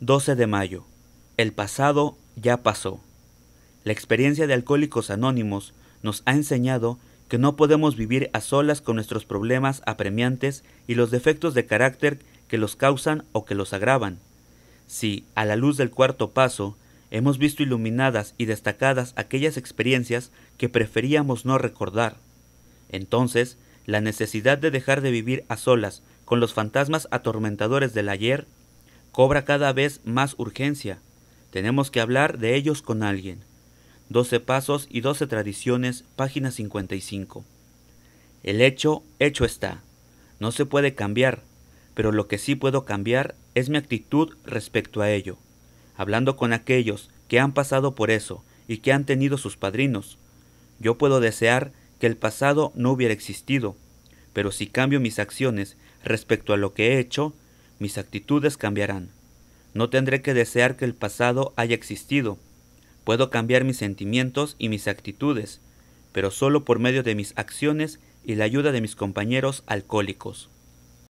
12 de mayo. El pasado ya pasó. La experiencia de Alcohólicos Anónimos nos ha enseñado que no podemos vivir a solas con nuestros problemas apremiantes y los defectos de carácter que los causan o que los agravan. Si, a la luz del cuarto paso, hemos visto iluminadas y destacadas aquellas experiencias que preferíamos no recordar, entonces la necesidad de dejar de vivir a solas con los fantasmas atormentadores del ayer cobra cada vez más urgencia. Tenemos que hablar de ellos con alguien. 12 Pasos y 12 Tradiciones, página 55. El hecho, hecho está. No se puede cambiar, pero lo que sí puedo cambiar es mi actitud respecto a ello. Hablando con aquellos que han pasado por eso y que han tenido sus padrinos, yo puedo desear que el pasado no hubiera existido, pero si cambio mis acciones respecto a lo que he hecho, mis actitudes cambiarán. No tendré que desear que el pasado haya existido. Puedo cambiar mis sentimientos y mis actitudes, pero solo por medio de mis acciones y la ayuda de mis compañeros alcohólicos.